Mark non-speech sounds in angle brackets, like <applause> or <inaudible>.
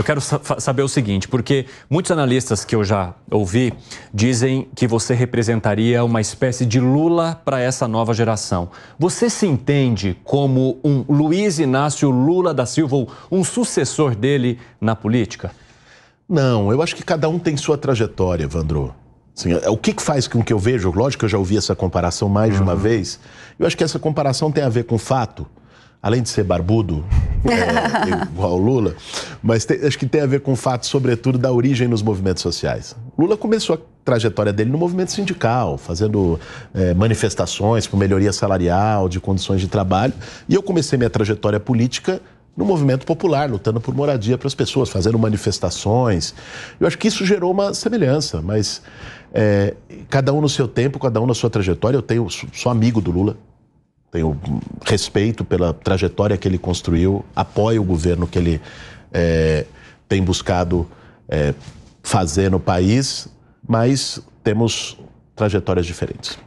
Eu quero saber o seguinte, porque muitos analistas que eu já ouvi dizem que você representaria uma espécie de Lula para essa nova geração. Você se entende como um Luiz Inácio Lula da Silva, ou um sucessor dele na política? Não, eu acho que cada um tem sua trajetória, Evandro. Assim, o que, que faz com que eu vejo? Lógico que eu já ouvi essa comparação mais uhum. de uma uhum. vez. Eu acho que essa comparação tem a ver com o fato, além de ser barbudo, é, <laughs> igual igual Lula, mas tem, acho que tem a ver com o fato, sobretudo, da origem nos movimentos sociais. Lula começou a trajetória dele no movimento sindical, fazendo é, manifestações por melhoria salarial, de condições de trabalho, e eu comecei minha trajetória política no movimento popular, lutando por moradia para as pessoas, fazendo manifestações. Eu acho que isso gerou uma semelhança, mas é, cada um no seu tempo, cada um na sua trajetória. Eu tenho, sou amigo do Lula, tenho respeito pela trajetória que ele construiu, apoio o governo que ele é, tem buscado é, fazer no país, mas temos trajetórias diferentes.